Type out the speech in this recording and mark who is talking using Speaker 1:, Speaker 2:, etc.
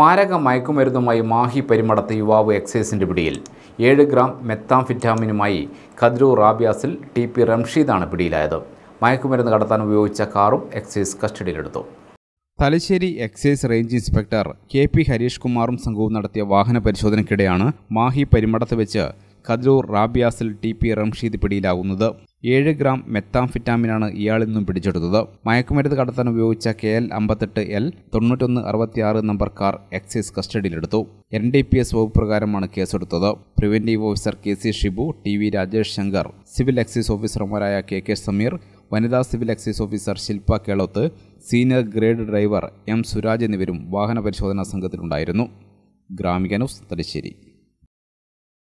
Speaker 1: മാരക മയക്കുമരുന്നുമായി മാഹി പരിമടത്ത യുവാവ് എക്സൈസിൻ്റെ പിടിയിൽ ഏഴ് ഗ്രാം മെത്താംഫിറ്റാമിനുമായി ഖദ്രു റാബിയാസിൽ ടി പി റംഷീദാണ് പിടിയിലായത് മയക്കുമരുന്ന് കടത്താൻ ഉപയോഗിച്ച കാറും എക്സൈസ് കസ്റ്റഡിയിലെടുത്തു Thalassery excise range inspector K P Harish കുമാറും സംഘവും നടത്തിയ വാഹന പരിശോധനയ്ക്കിടെയാണ് മാഹി പരിമടത്ത് വെച്ച് കതിരൂർ റാബിയാസിൽ ടി പി റംഷീദ് പിടിയിലാകുന്നത് ഏഴ് ഗ്രാം മെത്താംഫിറ്റാമിനാണ് ഇയാളിൽ നിന്നും പിടിച്ചെടുത്തത് മയക്കുമരുന്ന് കടത്താൻ ഉപയോഗിച്ച കെ എൽ അമ്പത്തെട്ട് എൽ തൊണ്ണൂറ്റൊന്ന് അറുപത്തിയാറ് നമ്പർ കാർ എക്സൈസ് കസ്റ്റഡിയിലെടുത്തു എൻ ഡി പി എസ് വകുപ്പ് പ്രകാരമാണ് കേസെടുത്തത് preventive officer K C Shibu T V Rajesh Shankar civil excise ഓഫീസർമാരായ കെ കെ സമീർ വനിതാ civil excise officer Shilpa Keloth senior grade driver M Suraj എന്നിവരും വാഹന പരിശോധനാ സംഘത്തിലുണ്ടായിരുന്നു ഗ്രാമിക ന്യൂസ് തലശ്ശേരി